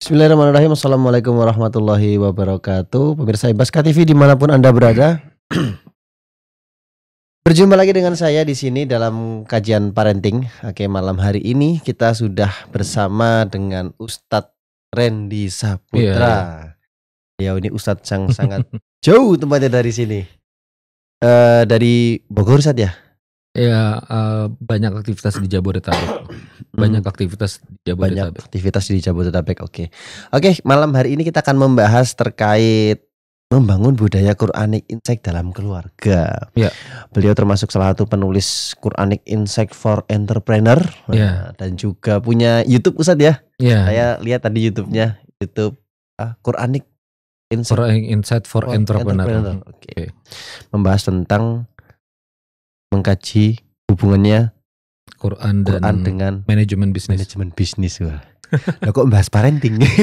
Bismillahirrahmanirrahim. Assalamualaikum warahmatullahi wabarakatuh. Pemirsa Ibaska TV dimanapun Anda berada. Berjumpa lagi dengan saya di sini dalam kajian parenting. Oke, malam hari ini kita sudah bersama dengan Ustadz Randy Saputra. Yeah. Iya. Ya, ini Ustadz yang sangat jauh tempatnya dari sini. Uh, dari Bogor Ustadz ya? Ya uh, banyak aktivitas di Jabodetabek. Hmm. Banyak aktivitas di Jabodetabek. Banyak aktivitas di Jabodetabek. Oke. Okay. Oke, okay, malam hari ini kita akan membahas terkait membangun budaya Quranic Insight dalam keluarga. Ya. Beliau termasuk salah satu penulis Quranic Insight for Entrepreneur ya. dan juga punya YouTube Ustaz ya. ya. Saya lihat tadi YouTube-nya, YouTube ah, Quranic Insight. for, for, for Entrepreneur. entrepreneur. Oke. Okay. Okay. Membahas tentang mengkaji hubungannya Quran, dan Quran dengan manajemen bisnis. Manajemen bisnis wah. Nah, kok bahas parenting? Enggak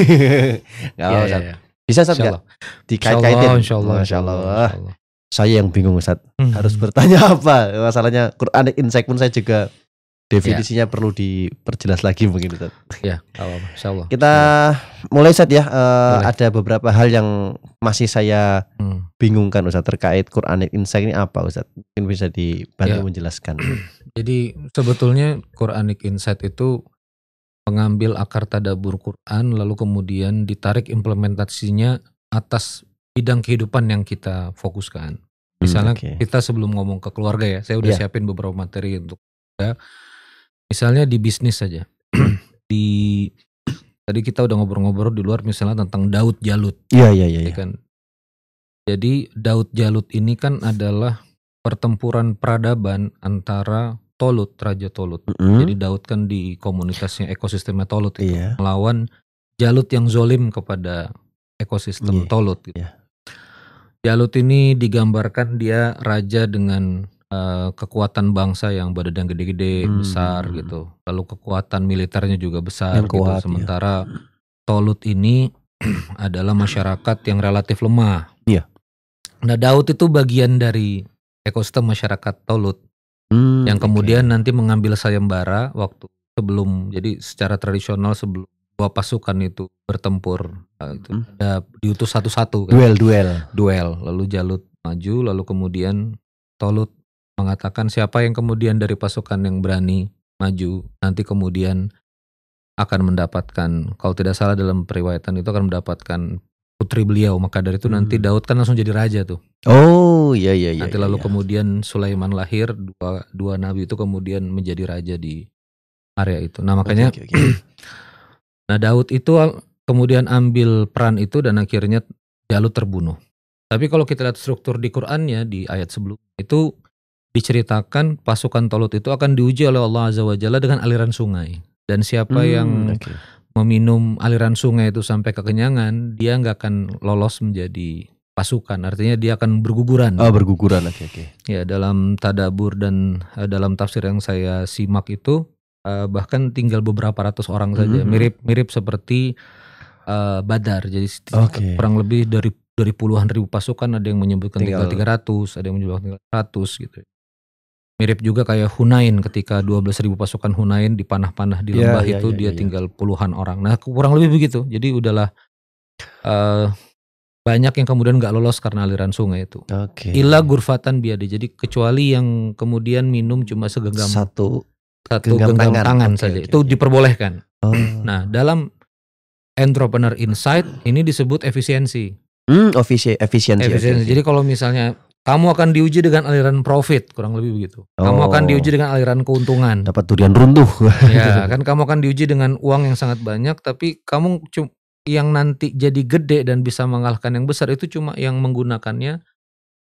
yeah, yeah, yeah. Bisa Ustaz enggak? Dikait-kaitin. Insyaallah, insyaallah. Saya yang bingung Ustaz. Hmm. Harus bertanya apa? Masalahnya Quran Insight pun saya juga Definisinya ya. perlu diperjelas lagi mungkin Ustaz. Ya, Insya Allah. Kita ya. mulai Ustaz ya. Uh, ada beberapa hal yang masih saya hmm. bingungkan Ustaz terkait Quran Insight ini apa Ustaz? Mungkin bisa dibantu ya. menjelaskan. Jadi sebetulnya Quran Insight itu mengambil akar tadabur Quran lalu kemudian ditarik implementasinya atas bidang kehidupan yang kita fokuskan. Hmm, Misalnya hmm, okay. kita sebelum ngomong ke keluarga ya, saya udah yeah. siapin beberapa materi untuk ya Misalnya di bisnis saja. di tadi kita udah ngobrol-ngobrol di luar misalnya tentang Daud Jalut. Iya iya, iya iya iya. Kan. Jadi Daud Jalut ini kan adalah pertempuran peradaban antara Tolut, Raja Tolut. Mm Jadi Daud kan di komunitasnya ekosistemnya Tolut itu yeah. melawan Jalut yang zolim kepada ekosistem yeah. Tolut. Gitu. Yeah. Jalut ini digambarkan dia raja dengan Eh, kekuatan bangsa yang badan gede-gede hmm. besar gitu, lalu kekuatan militernya juga besar yang gitu. Iya. Sementara ya. Tolut ini adalah masyarakat yang relatif lemah. Iya. Nah Daud itu bagian dari ekosistem masyarakat Tolut hmm, yang kemudian okay. nanti mengambil sayembara waktu sebelum jadi secara tradisional sebelum dua pasukan itu bertempur nah, itu hmm. ada diutus satu-satu kan? duel duel duel lalu Jalut maju lalu kemudian Tolut mengatakan siapa yang kemudian dari pasukan yang berani maju nanti kemudian akan mendapatkan kalau tidak salah dalam periwayatan itu akan mendapatkan putri beliau maka dari itu hmm. nanti Daud kan langsung jadi raja tuh oh iya iya iya nanti iya, lalu iya. kemudian Sulaiman lahir dua dua nabi itu kemudian menjadi raja di area itu nah makanya okay, okay, okay. nah Daud itu kemudian ambil peran itu dan akhirnya Daud terbunuh tapi kalau kita lihat struktur di Qurannya di ayat sebelum itu diceritakan pasukan Tolut itu akan diuji oleh Allah Azza wa Jalla dengan aliran sungai. Dan siapa hmm, yang okay. meminum aliran sungai itu sampai kekenyangan, dia nggak akan lolos menjadi pasukan. Artinya dia akan berguguran. oh, berguguran. Oke, okay, oke. Okay. Ya, dalam tadabur dan eh, dalam tafsir yang saya simak itu eh, bahkan tinggal beberapa ratus orang saja. Mirip-mirip hmm, hmm. seperti eh, Badar. Jadi okay. kurang lebih dari dari puluhan ribu pasukan ada yang menyebutkan tinggal ratus ada yang menyebutkan ratus gitu. Mirip juga kayak Hunain ketika 12.000 pasukan Hunain di panah panah di lembah ya, itu ya, ya, dia iya. tinggal puluhan orang. Nah, kurang lebih begitu. Jadi udahlah uh, banyak yang kemudian nggak lolos karena aliran sungai itu. Okay. Ila gurfatan biade. Jadi kecuali yang kemudian minum cuma segenggam satu satu genggam, genggam tangan, tangan okay, saja. Okay, itu diperbolehkan. Oh. Nah, dalam entrepreneur insight ini disebut efisiensi. Hmm, efisiensi. Efisiensi. Jadi kalau misalnya kamu akan diuji dengan aliran profit, kurang lebih begitu. Kamu akan oh. diuji dengan aliran keuntungan. Dapat durian runtuh. ya, gitu. kan kamu akan diuji dengan uang yang sangat banyak, tapi kamu yang nanti jadi gede dan bisa mengalahkan yang besar itu cuma yang menggunakannya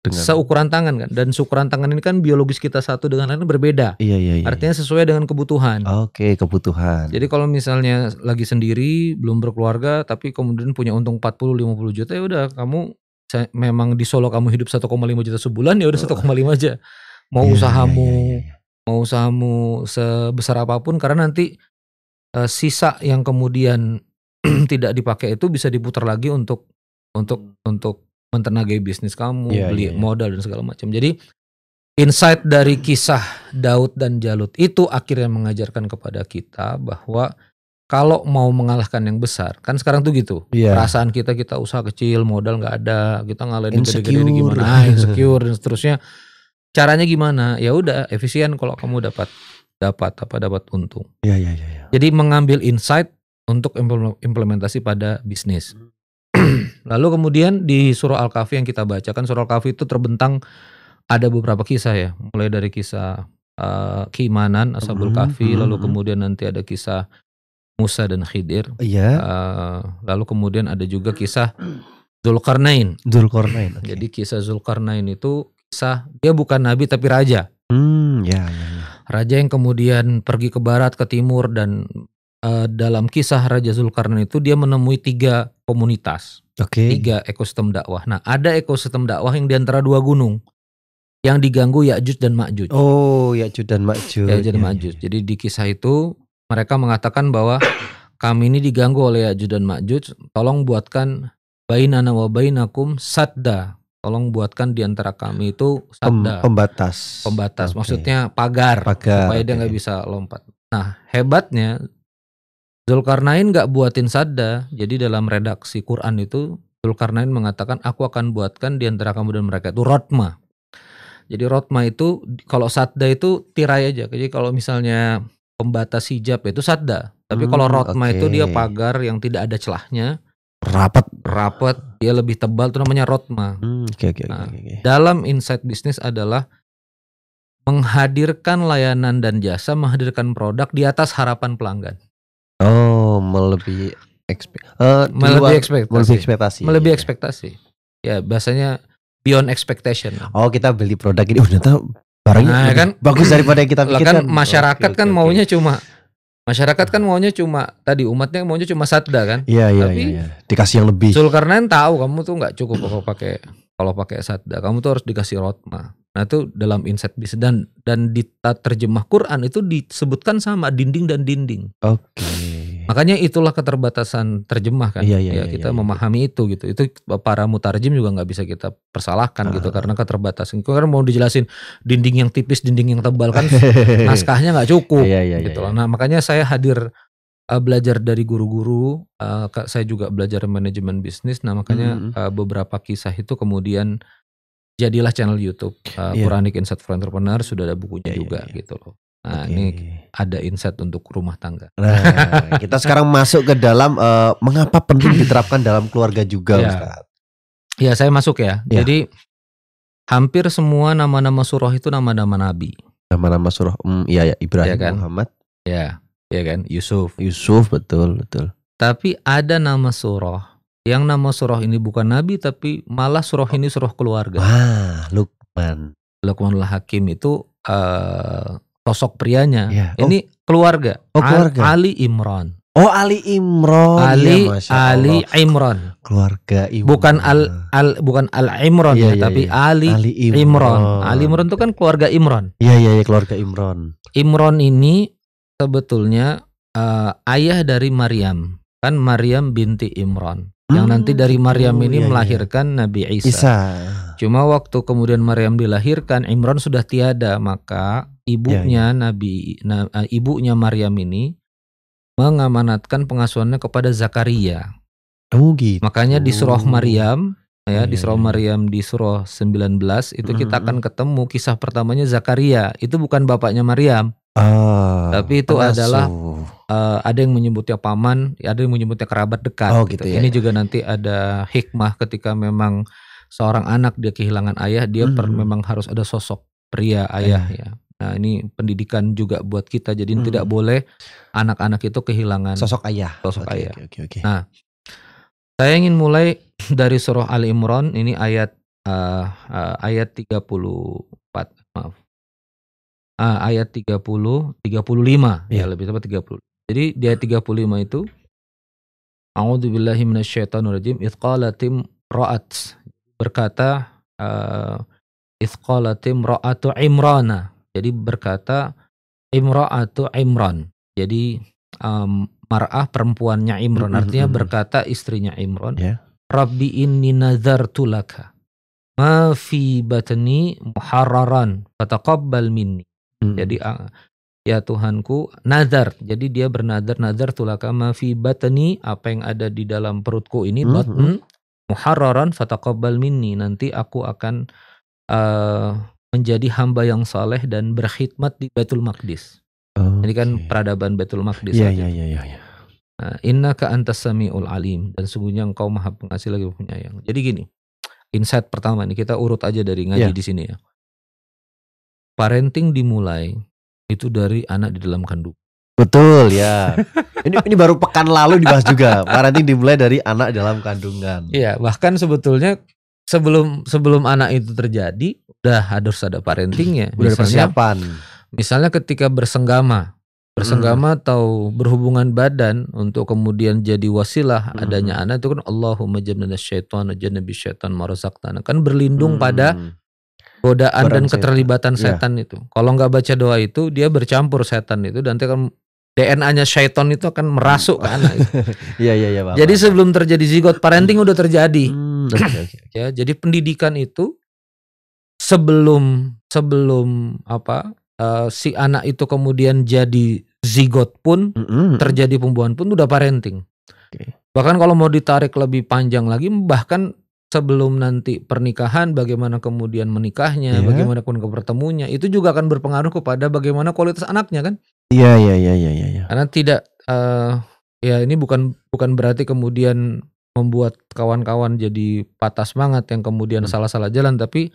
dengan. seukuran tangan kan dan seukuran tangan ini kan biologis kita satu dengan lain berbeda. Iya, iya, iya. Artinya sesuai dengan kebutuhan. Oke, kebutuhan. Jadi kalau misalnya lagi sendiri, belum berkeluarga tapi kemudian punya untung 40 50 juta ya udah kamu saya, memang di Solo kamu hidup 1,5 juta sebulan ya udah 1,5 aja. Mau yeah, usahamu yeah, yeah, iya, iya. mau usahamu sebesar apapun karena nanti uh, sisa yang kemudian tidak dipakai itu bisa diputar lagi untuk untuk untuk mentenagai bisnis kamu, yeah, beli yeah, yeah. modal dan segala macam. Jadi insight dari kisah Daud dan Jalut itu akhirnya mengajarkan kepada kita bahwa kalau mau mengalahkan yang besar kan sekarang tuh gitu yeah. perasaan kita kita usaha kecil modal nggak ada kita ngalahin gede-gede gimana ah, insecure dan seterusnya caranya gimana ya udah efisien kalau kamu dapat dapat apa dapat untung yeah, yeah, yeah, yeah. jadi mengambil insight untuk implementasi pada bisnis lalu kemudian di surah al-kahfi yang kita baca kan surah al-kahfi itu terbentang ada beberapa kisah ya mulai dari kisah uh, keimanan ashabul mm-hmm, kahfi mm -hmm. lalu mm-hmm. kemudian nanti ada kisah Musa dan Khidir. Iya. Uh, lalu kemudian ada juga kisah Zulkarnain. Zulkarnain. Okay. Jadi kisah Zulkarnain itu kisah dia bukan nabi tapi raja. Hmm, ya, ya, ya. Raja yang kemudian pergi ke barat, ke timur dan uh, dalam kisah Raja Zulkarnain itu dia menemui tiga komunitas. Okay. Tiga ekosistem dakwah. Nah, ada ekosistem dakwah yang di antara dua gunung yang diganggu Yakjud dan Makjud. Oh, Yakjud dan Makjud. Yakjud dan Makjud. ya, ya, ya. Jadi di kisah itu mereka mengatakan bahwa kami ini diganggu oleh Ya'juj dan Makjud. tolong buatkan bayin bainana wa akum sadda. Tolong buatkan di antara kami itu sadda. Pembatas. Pembatas. Okay. Maksudnya pagar, pagar supaya okay. dia nggak bisa lompat. Nah, hebatnya Zulkarnain nggak buatin sadda. Jadi dalam redaksi Quran itu Zulkarnain mengatakan aku akan buatkan di antara kamu dan mereka itu rotma. Jadi rotma itu kalau sadda itu tirai aja. Jadi kalau misalnya pembatas hijab itu sadda. Tapi hmm, kalau rotma okay. itu dia pagar yang tidak ada celahnya. Rapat. Rapat. Dia lebih tebal itu namanya rotma. Hmm, okay, okay, nah, okay, okay. Dalam insight bisnis adalah menghadirkan layanan dan jasa, menghadirkan produk di atas harapan pelanggan. Oh, melebihi ekspe uh, melebihi ekspektasi. Melebihi ekspektasi. Melebihi iya. ekspektasi. Ya, biasanya beyond expectation. Oh, kita beli produk ini udah tahu barangnya nah, kan bagus daripada yang kita kan pikirkan. Kan masyarakat okay, kan maunya okay. cuma masyarakat kan maunya cuma tadi umatnya maunya cuma satda kan. Iya iya Tapi, iya, iya. Dikasih yang lebih. Zulkarnain tahu kamu tuh nggak cukup kalau pakai kalau pakai satda, kamu tuh harus dikasih rotma. Nah itu dalam insight bisnis dan dan di terjemah Quran itu disebutkan sama dinding dan dinding. Oke. Okay. Iya. Makanya itulah keterbatasan terjemah kan. Iya, iya, ya, iya, kita iya, iya, memahami itu gitu. Itu para mutarjim juga nggak bisa kita persalahkan uh, gitu karena keterbatasan. Karena mau dijelasin dinding yang tipis, dinding yang tebal kan naskahnya nggak cukup gitu. Nah, makanya saya hadir uh, belajar dari guru-guru, uh, saya juga belajar manajemen bisnis. Nah, makanya mm -hmm. uh, beberapa kisah itu kemudian jadilah channel YouTube uh, yeah. Quranic Insight for Entrepreneur sudah ada bukunya yeah, juga yeah, yeah. gitu loh. Nah, okay. ini ada insight untuk rumah tangga. Nah, kita sekarang masuk ke dalam uh, mengapa penting diterapkan dalam keluarga juga, ya. Ustaz. Ya, saya masuk ya. ya. Jadi hampir semua nama-nama surah itu nama-nama nabi. Nama-nama surah, um, iya ya Ibrahim, ya kan? Muhammad. Ya, ya kan, Yusuf. Yusuf betul, betul. Tapi ada nama surah yang nama surah ini bukan nabi tapi malah surah ini surah keluarga. Wah, Lukman. Lukmanul Hakim itu uh, sosok prianya. Ini iya. Oh. Ini keluarga. Oh, keluarga. Ali Imron. Oh Ali Imron. Ali ya, Ali Imron. Keluarga Imron. Bukan Al Al bukan Al Imron ya, ya, yeah, tapi yeah. Ali, Ali Imron. Imron. Ali Imron itu kan keluarga Imron. Iya iya yeah, keluarga Imron. Imron ini sebetulnya uh, ayah dari Maryam. Kan Maryam binti Imron. Hmm. Yang nanti hmm. dari Maryam oh, ini iya, iya. melahirkan yeah. Nabi Isa. Isa. Cuma waktu kemudian Maryam dilahirkan Imron sudah tiada, maka Iya, iya. ibunya ya, ya. Nabi nah, ibunya Maryam ini mengamanatkan pengasuhannya kepada Zakaria. Oh gitu. Makanya di surah Maryam ya, ya di surah iya. Maryam di surah 19 itu hmm. kita akan mhm. ketemu kisah pertamanya Zakaria. Itu bukan bapaknya Maryam. Ah, tapi itu pengasuh. adalah uh, ada yang menyebutnya paman, ada yang menyebutnya kerabat dekat. Oh, gitu, gitu. Ya. Ini juga nanti ada hikmah ketika memang seorang anak dia kehilangan ayah, dia hmm. memang harus ada sosok pria ayah ya. ya. Nah, ini pendidikan juga buat kita. Jadi hmm. tidak boleh anak-anak itu kehilangan sosok ayah. Sosok okay, ayah. Okay, okay, okay. Nah, saya ingin mulai dari surah Al Imran ini ayat uh, uh, ayat 34 maaf. Uh, ayat 30 35 yeah. ya iya. lebih tepat 30. Jadi di ayat 35 itu A'udzu billahi minasyaitonir rajim. Itsqalatim ra'at berkata uh, eh, Itsqalatim ra'atu Imrana jadi berkata atau Imron. Jadi um, mar'ah perempuannya Imran. Artinya berkata istrinya Imran. Yeah. Rabbi inni nazartu laka ma fi batni muharraran fataqabbal minni. mm. Jadi ah, ya Tuhanku nazar. Jadi dia bernazar nazar tulaka ma fi batni apa yang ada di dalam perutku ini hmm. batn muharraran fataqabbal minni. Nanti aku akan uh, menjadi hamba yang saleh dan berkhidmat di Baitul Maqdis. Okay. Ini kan peradaban Baitul Maqdis. Iya, iya, iya, iya. Ya. Nah, Inna ka antas samiul alim dan sungguhnya engkau maha pengasih lagi penyayang. Jadi gini, insight pertama ini kita urut aja dari ngaji yeah. di sini ya. Parenting dimulai itu dari anak di dalam kandung. Betul ya. ini ini baru pekan lalu dibahas juga. Parenting dimulai dari anak dalam kandungan. Iya, bahkan sebetulnya sebelum sebelum anak itu terjadi udah harus ada parentingnya. Udah misalnya, persiapan. Misalnya ketika bersenggama, bersenggama hmm. atau berhubungan badan untuk kemudian jadi wasilah hmm. adanya anak itu kan Allahumma jannibna syaitan nabi syaitan marzaqtana kan berlindung hmm. pada godaan dan keterlibatan iya. setan ya. itu. Kalau nggak baca doa itu dia bercampur setan itu dan akan DNA-nya syaiton itu akan merasuk ke anak. Iya iya iya. Jadi sebelum terjadi zigot parenting udah terjadi. Hmm, okay, okay. ya, jadi pendidikan itu sebelum sebelum apa uh, si anak itu kemudian jadi zigot pun mm -hmm. terjadi pembuahan pun udah parenting. Okay. Bahkan kalau mau ditarik lebih panjang lagi bahkan sebelum nanti pernikahan bagaimana kemudian menikahnya yeah. bagaimana pun bertemunya itu juga akan berpengaruh kepada bagaimana kualitas anaknya kan iya iya iya iya iya, iya. karena tidak uh, ya ini bukan bukan berarti kemudian membuat kawan-kawan jadi patah semangat yang kemudian hmm. salah-salah hmm. jalan tapi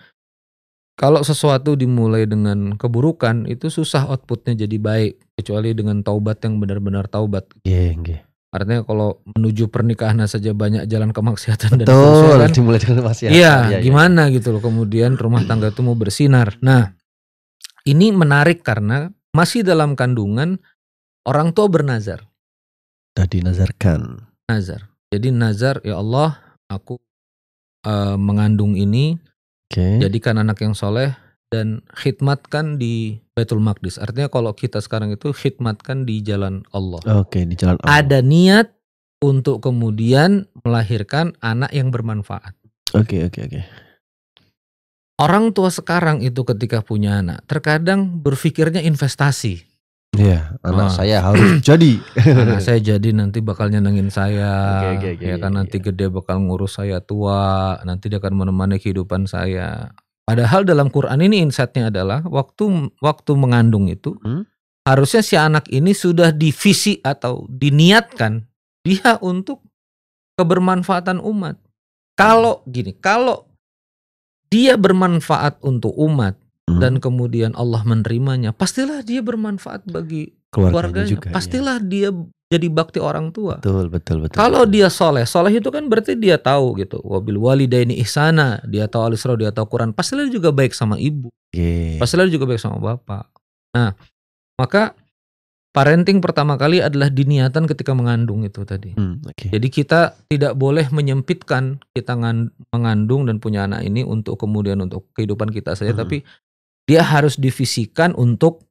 kalau sesuatu dimulai dengan keburukan itu susah outputnya jadi baik kecuali dengan taubat yang benar-benar taubat. yeah, yeah. Artinya kalau menuju pernikahan saja banyak jalan kemaksiatan Betul, dan seterusnya kan. dimulai dengan kemaksiatan. Iya, ya, gimana gitu loh. Kemudian rumah tangga itu mau bersinar. Nah, ini menarik karena masih dalam kandungan orang tua bernazar. Sudah dinazarkan. Nazar. Jadi nazar, ya Allah, aku uh, mengandung ini. Okay. Jadikan anak yang soleh, dan khidmatkan di Baitul Maqdis. Artinya kalau kita sekarang itu khidmatkan di jalan Allah. Oke, okay, di jalan Allah. Ada niat untuk kemudian melahirkan anak yang bermanfaat. Oke, okay, oke, okay, oke. Okay. Orang tua sekarang itu ketika punya anak, terkadang berpikirnya investasi. Iya, anak nah. saya harus jadi. anak saya jadi nanti bakal nyenengin saya. Okay, okay, okay, ya kan okay, nanti yeah. gede bakal ngurus saya tua, nanti dia akan menemani kehidupan saya. Padahal dalam Quran ini insightnya adalah waktu waktu mengandung itu hmm? harusnya si anak ini sudah divisi atau diniatkan dia untuk kebermanfaatan umat. Kalau gini, kalau dia bermanfaat untuk umat hmm. dan kemudian Allah menerimanya, pastilah dia bermanfaat bagi keluarganya. keluarganya. Juga, iya. pastilah ya. dia jadi bakti orang tua. Betul, betul, betul. Kalau dia soleh, soleh itu kan berarti dia tahu gitu. Wabil walidaini ihsana, dia tahu alisro, dia tahu Quran. Pasti dia juga baik sama ibu. Yeah. Pasti dia juga baik sama bapak. Nah, maka parenting pertama kali adalah diniatan ketika mengandung itu tadi. Hmm, okay. Jadi kita tidak boleh menyempitkan kita mengandung dan punya anak ini untuk kemudian untuk kehidupan kita saja, hmm. tapi dia harus divisikan untuk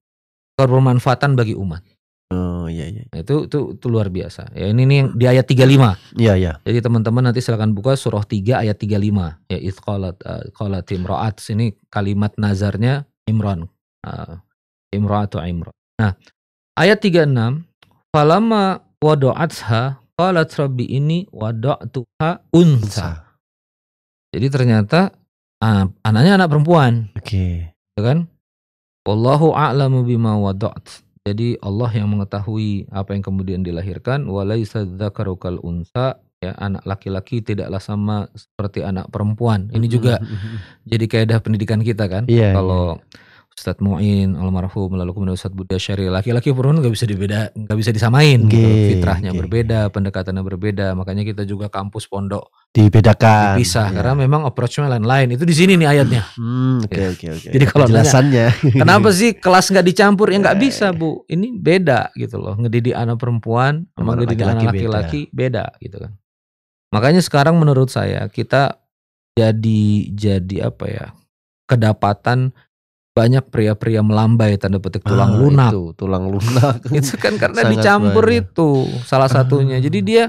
kebermanfaatan bagi umat. Oh iya iya. Nah, itu itu itu luar biasa. Ya ini nih di ayat 35. Iya iya. Jadi teman-teman nanti silakan buka surah 3 ayat 35. Ya itqalat qalat eh, qalat imra'at. sini kalimat nazarnya Imran. Uh, imra'atu Imran. Nah, ayat 36 falamma wada'atha qalat rabbi ini wada'tuha unsa. Jadi ternyata uh, anaknya anak perempuan. Oke. Okay. Ya kan? Wallahu a'lamu bima wada'at jadi Allah yang mengetahui apa yang kemudian dilahirkan walaisa dzakaru unsa ya anak laki-laki tidaklah sama seperti anak perempuan. Ini juga jadi kaidah pendidikan kita kan. Yeah, kalau yeah Ustadz Muin almarhum lalu kemudian Ustadz Budi Syari laki-laki perempuan nggak bisa dibeda nggak bisa disamain okay, gitu fitrahnya okay. berbeda pendekatannya berbeda makanya kita juga kampus pondok dibedakan Bisa yeah. Iya. karena memang approachnya lain-lain itu di sini nih ayatnya hmm, hmm okay, ya. jadi kalau jelasannya kenapa sih kelas nggak dicampur ya nggak iya, bisa iya. bu ini beda gitu loh ngedidik anak perempuan sama ngedidik anak laki-laki beda. beda gitu kan makanya sekarang menurut saya kita jadi jadi apa ya kedapatan banyak pria-pria melambai tanda petik ah, tulang ah, lunak. Itu, tulang lunak. itu kan karena dicampur banyak. itu salah satunya. Ah. Jadi dia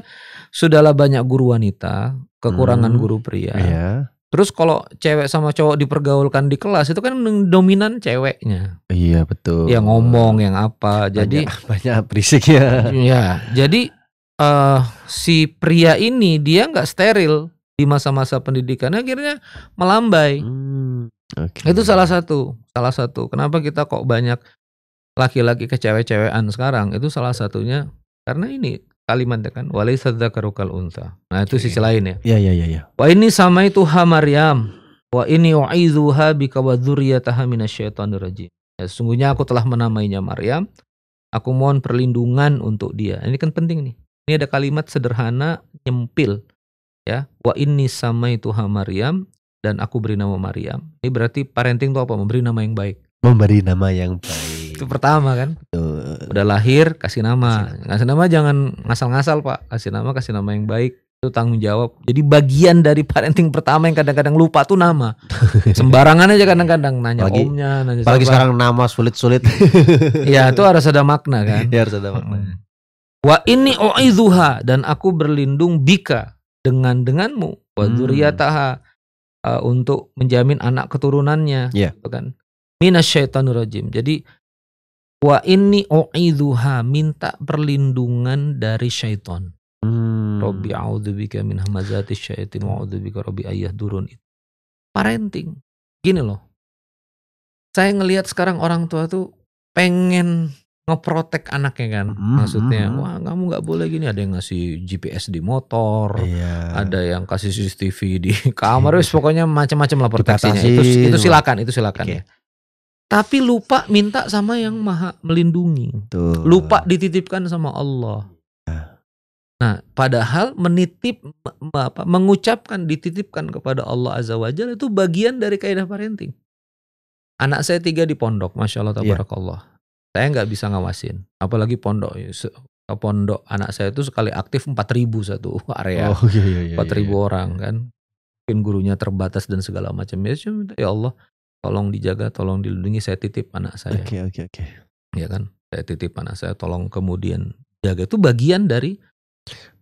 sudahlah banyak guru wanita, kekurangan hmm, guru pria. Iya. Terus kalau cewek sama cowok dipergaulkan di kelas itu kan dominan ceweknya. Iya betul. yang ngomong yang apa. Jadi banyak, banyak berisik ya. Iya. Jadi uh, si pria ini dia nggak steril di masa-masa pendidikan akhirnya melambai. Hmm, okay. Itu salah satu salah satu kenapa kita kok banyak laki-laki ke cewek-cewekan sekarang itu salah iya. satunya karena ini kalimatnya kan walaisa karukal unta. Nah, itu sisi iya. lain ya. Iya iya iya ya. Wa ini sama itu ha Maryam. Wa ini u'izuha bika wa dzurriyataha minasyaitonir rajim. Ya, sungguhnya aku telah menamainya Maryam. Aku mohon perlindungan untuk dia. Ini kan penting nih. Ini ada kalimat sederhana nyempil ya. Wa ini sama itu ha Maryam dan aku beri nama Mariam. Ini berarti parenting tuh apa? Memberi nama yang baik. Memberi nama yang baik. Itu pertama kan? Betul. Udah lahir kasih nama. Kasih nama, kasih nama jangan ngasal-ngasal, Pak. Kasih nama kasih nama yang baik. Itu tanggung jawab. Jadi bagian dari parenting pertama yang kadang-kadang lupa tuh nama. Sembarangan aja kadang-kadang nanya apalagi, omnya, nanya Apalagi siapa. sekarang nama sulit-sulit. Iya, -sulit. itu harus ada makna kan? Iya, harus ada makna. Wa ini oizuha dan aku berlindung bika dengan denganmu wa hmm uh, untuk menjamin anak keturunannya yeah. gitu kan minasyaitonir rajim jadi wa ini o'iduha minta perlindungan dari syaitan hmm. Robbi a'udzubika min hamazati syaitin wa a'udzubika Robbi ayah durun itu parenting gini loh saya ngelihat sekarang orang tua tuh pengen ngeprotek anaknya kan mm-hmm. maksudnya wah kamu nggak boleh gini ada yang ngasih GPS di motor yeah. ada yang kasih CCTV di kamar yeah. pokoknya macam-macam lah itu itu gitu. silakan itu silakan okay. ya tapi lupa minta sama yang maha melindungi Tuh. lupa dititipkan sama Allah iya. nah padahal menitip apa mengucapkan dititipkan kepada Allah azza wajalla itu bagian dari kaidah parenting anak saya tiga di pondok masya Allah iya. tabarakallah yeah saya nggak bisa ngawasin apalagi pondok pondok anak saya itu sekali aktif empat ribu satu area oh, iya, iya, iya, 4000 iya. orang kan mungkin gurunya terbatas dan segala macam ya ya Allah tolong dijaga tolong dilindungi saya titip anak saya oke okay, oke okay, oke okay. ya kan saya titip anak saya tolong kemudian jaga itu bagian dari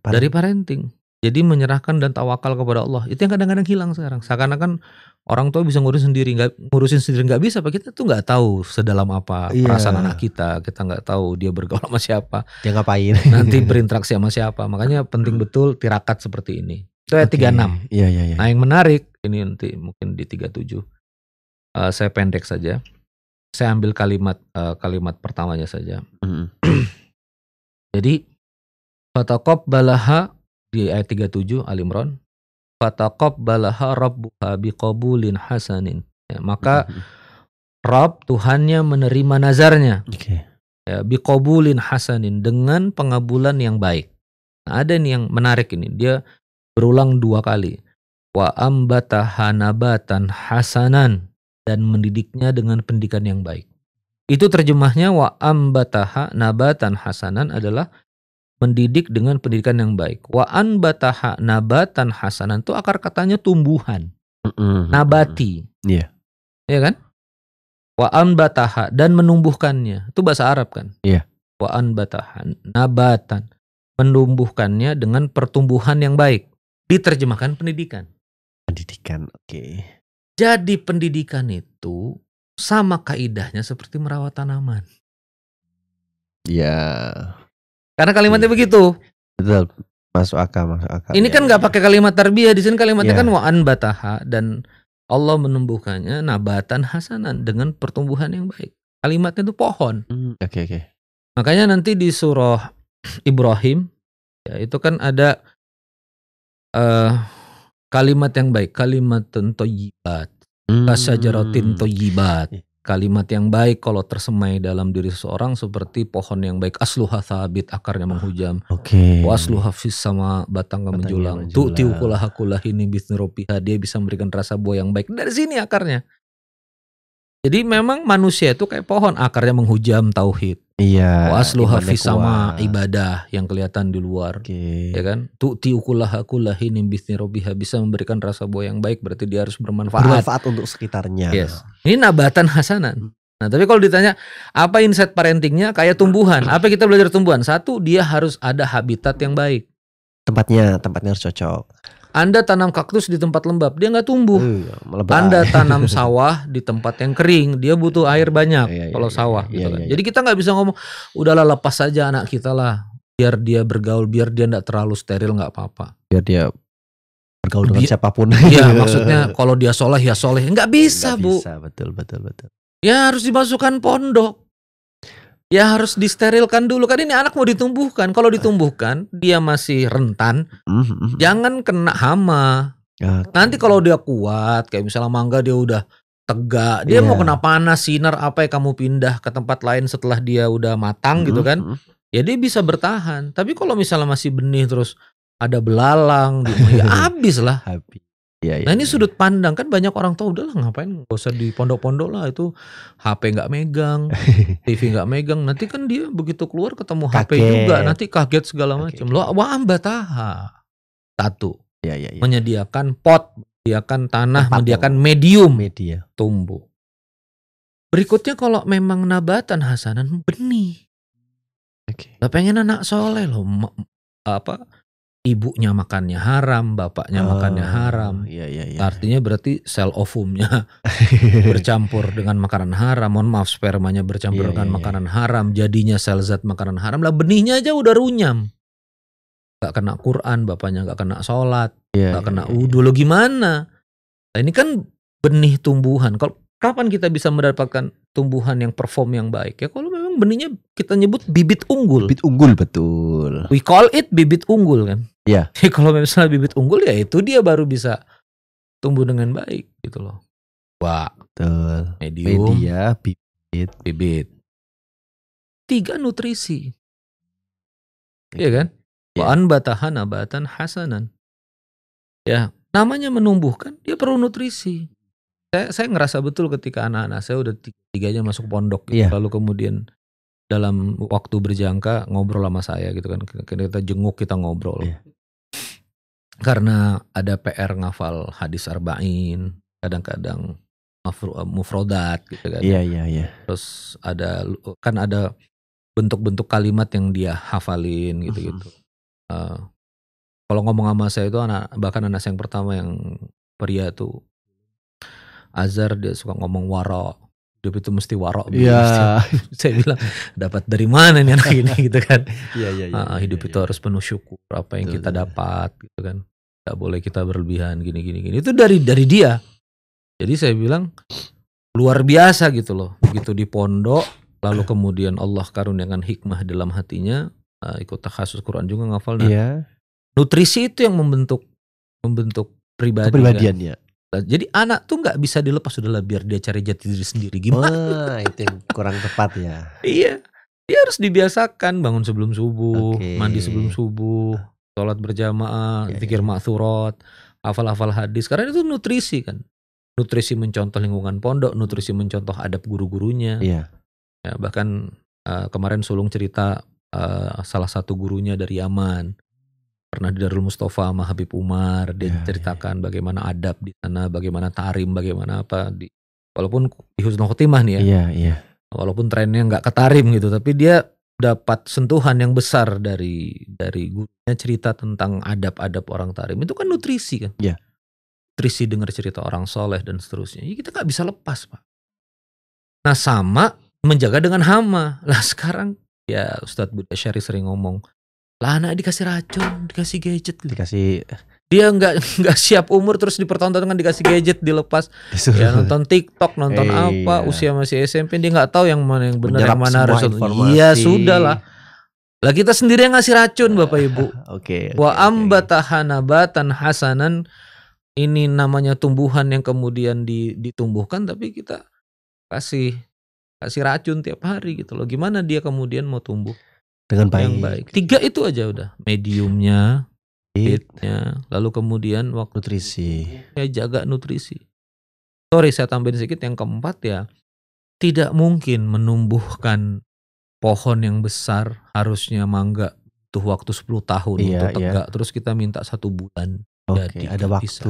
Parent. dari parenting jadi menyerahkan dan tawakal kepada Allah itu yang kadang-kadang hilang sekarang. Seakan-akan orang tua bisa ngurus sendiri, nggak ngurusin sendiri nggak bisa. Pak kita tuh nggak tahu sedalam apa yeah. perasaan anak kita. Kita nggak tahu dia bergaul sama siapa. Dia ngapain? Nanti berinteraksi sama siapa. Makanya penting hmm. betul tirakat seperti ini. Itu ayat tiga enam. Iya, iya iya. Nah yang menarik ini nanti mungkin di 37. tujuh. Eh, saya pendek saja. Saya ambil kalimat uh, kalimat pertamanya saja. Mm. Jadi fatakob balaha di ayat 37 Al Imran balaha rabbuha biqabulin hasanin ya, maka mm -hmm. rab Tuhannya menerima nazarnya okay. ya, biqabulin hasanin dengan pengabulan yang baik nah, ada nih yang menarik ini dia berulang dua kali wa ambata nabatan hasanan dan mendidiknya dengan pendidikan yang baik itu terjemahnya wa ambataha nabatan hasanan adalah mendidik dengan pendidikan yang baik. Wa bataha nabatan hasanan itu akar katanya tumbuhan. Mm-hmm. Nabati. Iya. Yeah. Iya kan? Wa bataha dan menumbuhkannya. Itu bahasa Arab kan? Iya. Yeah. Wa bataha nabatan menumbuhkannya dengan pertumbuhan yang baik. Diterjemahkan pendidikan. Pendidikan, oke. Okay. Jadi pendidikan itu sama kaidahnya seperti merawat tanaman. Ya. Karena kalimatnya iya. begitu. Betul. Masuk akal, masuk akal. Ini ya. kan iya. nggak pakai kalimat tarbiyah di sini kalimatnya ya. kan wa'an bataha dan Allah menumbuhkannya nabatan hasanan dengan pertumbuhan yang baik. Kalimatnya itu pohon. Hmm, oke okay, oke. Okay, Makanya nanti di surah Ibrahim ya itu kan ada uh, kalimat yang baik, kalimat toyibat, kasajarotin hmm. toyibat kalimat yang baik kalau tersemai dalam diri seseorang seperti pohon yang baik asluha sabit akarnya menghujam oke okay. wa asluha fis sama batangnya menjulang tu tiukulah hakulah ini bisneropi nah, dia bisa memberikan rasa buah yang baik dari sini akarnya jadi memang manusia itu kayak pohon akarnya menghujam tauhid Iya. Wa asluha sama ibadah yang kelihatan di luar. Okay. Ya kan? aku lah ini bisni robiha bisa memberikan rasa buah yang baik berarti dia harus bermanfaat. Bermanfaat untuk sekitarnya. Yes. Ini nabatan hasanan. Nah, tapi kalau ditanya apa insight parentingnya kayak tumbuhan. Apa kita belajar tumbuhan? Satu, dia harus ada habitat yang baik. Tempatnya, tempatnya harus cocok. Anda tanam kaktus di tempat lembab, dia nggak tumbuh. Uh, Anda tanam sawah di tempat yang kering, dia butuh air banyak iya, iya, kalau iya. sawah. Iya, gitu kan. Jadi kita nggak bisa ngomong, udahlah lepas saja anak kita lah, biar dia bergaul, biar dia nggak terlalu steril nggak apa-apa. Biar dia bergaul dengan biar, siapapun. Iya, maksudnya kalau dia soleh ya soleh, nggak bisa, bisa bu. Bisa, betul, betul, betul. Ya harus dimasukkan pondok. Ya harus disterilkan dulu kan ini anak mau ditumbuhkan. Kalau ditumbuhkan dia masih rentan. Mm-hmm. Jangan kena hama. Okay. Ya, Nanti kalau dia kuat kayak misalnya mangga dia udah tegak, dia yeah. mau iya. kena panas, sinar apa ya kamu pindah ke tempat lain setelah dia udah matang mm-hmm. gitu mhm, kan. Mhm. Ya dia bisa bertahan. Tapi kalau misalnya masih benih terus ada belalang, gitu, ya habis lah. Habis. Ya, nah ini ya. sudut pandang kan banyak orang tahu lah ngapain gak usah di pondok-pondok lah itu HP nggak megang, TV nggak megang. Nanti kan dia begitu keluar ketemu kaget. HP juga, nanti kaget segala macam. Lo wah ambataha satu ya, ya, ya. menyediakan pot, menyediakan tanah, Tempat menyediakan medium media tumbuh. Berikutnya kalau memang nabatan hasanan benih. Okay. pengen anak soleh loh apa ibunya makannya haram, bapaknya oh, makannya haram. Iya, iya, iya. Artinya berarti sel ovumnya bercampur dengan makanan haram. Mohon maaf spermanya bercampur iya, dengan iya, iya. makanan iya. haram, jadinya sel zat makanan haram. Lah benihnya aja udah runyam. Gak kena Quran, bapaknya gak kena sholat, iya, gak iya, kena iya, wudhu. Iya. Lo gimana? Nah, ini kan benih tumbuhan. Kalau kapan kita bisa mendapatkan tumbuhan yang perform yang baik? Ya kalau benihnya kita nyebut bibit unggul. Bibit unggul betul. We call it bibit unggul kan. Iya. Yeah. kalau misalnya bibit unggul ya itu dia baru bisa tumbuh dengan baik gitu loh. Wah, betul. Medium, media, bibit, bibit. Tiga nutrisi. Iya kan? Yeah. batahan abatan hasanan. Ya, namanya menumbuhkan, dia perlu nutrisi. Saya, saya ngerasa betul ketika anak-anak saya udah tiga tiganya masuk pondok gitu, yeah. lalu kemudian dalam waktu berjangka ngobrol sama saya gitu kan kita jenguk kita ngobrol yeah. karena ada PR ngafal hadis arba'in kadang-kadang eh, mufrodat gitu kan iya yeah, iya yeah, yeah. terus ada kan ada bentuk-bentuk kalimat yang dia hafalin gitu gitu uh, -huh. uh kalau ngomong sama saya itu anak bahkan anak saya yang pertama yang pria tuh Azhar dia suka ngomong waro hidup itu mesti warok. Iya. Saya bilang dapat dari mana nih anak ini gitu kan. Iya ya, Uh, hidup ya, itu iya. harus penuh syukur apa yang Betul, kita dapat gitu kan. Tidak boleh kita berlebihan gini gini gini. Itu dari dari dia. Jadi saya bilang luar biasa gitu loh. Begitu di pondok lalu kemudian Allah karuniakan hikmah dalam hatinya uh, ikut takhasus Quran juga ngafal nah yeah. nutrisi itu yang membentuk membentuk pribadi Kan? Nah, jadi anak tuh nggak bisa dilepas udahlah biar dia cari jati diri sendiri gimana? Wah, itu yang kurang tepat ya. iya, dia harus dibiasakan bangun sebelum subuh, okay. mandi sebelum subuh, sholat berjamaah, pikir iya, iya. yeah. maksurat, hafal-hafal hadis. Karena itu nutrisi kan, nutrisi mencontoh lingkungan pondok, nutrisi mencontoh adab guru-gurunya. Yeah. Ya, bahkan uh, kemarin Sulung cerita uh, salah satu gurunya dari Yaman pernah di Darul Mustafa sama Habib Umar dia yeah, iya, ceritakan yeah. bagaimana adab di sana bagaimana tarim bagaimana apa di walaupun di Husnul Khotimah nih ya iya iya walaupun trennya nggak ketarim gitu tapi dia dapat sentuhan yang besar dari dari gurunya cerita tentang adab-adab orang tarim itu kan nutrisi kan iya nutrisi dengar cerita orang soleh dan seterusnya ya, kita nggak bisa lepas pak nah sama menjaga dengan hama lah sekarang ya Ustadz Budha Syari sering ngomong lah anak dikasih racun, dikasih gadget gitu. Dikasih dia nggak nggak siap umur terus dipertontonkan dikasih gadget dilepas Disuruh. ya nonton TikTok nonton e, apa iya. usia masih SMP dia nggak tahu yang mana yang benar yang mana harus iya sudah lah lah kita sendiri yang ngasih racun bapak ibu oke okay, okay, wa batan hasanan ini namanya tumbuhan yang kemudian ditumbuhkan tapi kita kasih kasih racun tiap hari gitu loh gimana dia kemudian mau tumbuh dengan baik. Yang baik. Tiga itu aja udah. Mediumnya, fitnya, lalu kemudian waktu nutrisi. Ya jaga nutrisi. Sorry saya tambahin sedikit yang keempat ya. Tidak mungkin menumbuhkan pohon yang besar harusnya mangga tuh waktu 10 tahun iya, untuk iya. tegak. Iya. Terus kita minta satu bulan. Oke, jadi ada waktu. Bisa.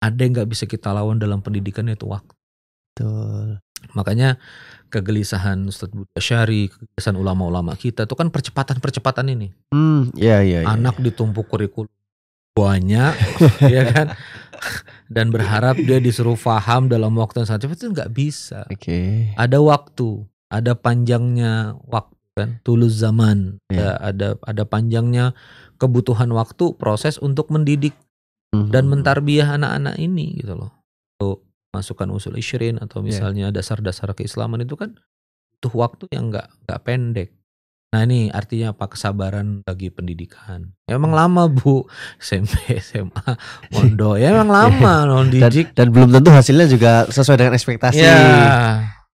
Ada yang nggak bisa kita lawan dalam pendidikan itu waktu. Betul. Makanya kegelisahan Ustadz Budi Syari, kegelisahan ulama-ulama kita itu kan percepatan-percepatan ini. Hmm, ya, ya, Anak ya. ditumpuk kurikulum banyak, ya kan? Dan berharap dia disuruh paham dalam waktu yang sangat cepat itu nggak bisa. Okay. Ada waktu, ada panjangnya waktu kan, tulus zaman. Yeah. Ada ada panjangnya kebutuhan waktu proses untuk mendidik mm -hmm. dan mentarbiah anak-anak ini gitu loh. Tuh masukan usul isyrin atau iya. misalnya dasar-dasar yeah. keislaman itu kan butuh waktu yang nggak nggak pendek. Nah ini artinya apa kesabaran bagi pendidikan. Ya, emang hmm. lama bu SMP SMA mondo ya emang iya. lama non dan, dan belum tentu hasilnya juga sesuai dengan ekspektasi. Ya.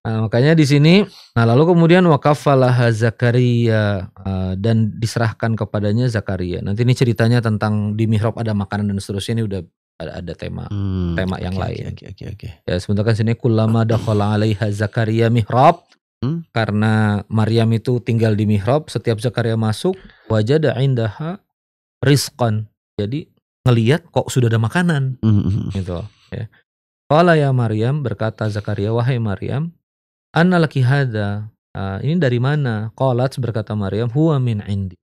Nah, makanya di sini, nah lalu kemudian wakafalah Zakaria eh, dan diserahkan kepadanya Zakaria. Nanti ini ceritanya tentang di mihrab ada makanan dan seterusnya ini udah ada, ada tema hmm, tema yang okay, lain. okay, okay, Okay. Ya sebentar kan sini kulama dakhala alaiha Zakaria mihrab hmm? karena Maryam itu tinggal di mihrab setiap Zakaria masuk wajada indaha rizqan. Jadi ngelihat kok sudah ada makanan. Hmm, hmm, hmm. Gitu ya. Qala ya Maryam berkata Zakaria wahai Maryam anna laki hada uh, ini dari mana? Qalat berkata Maryam huwa min indi.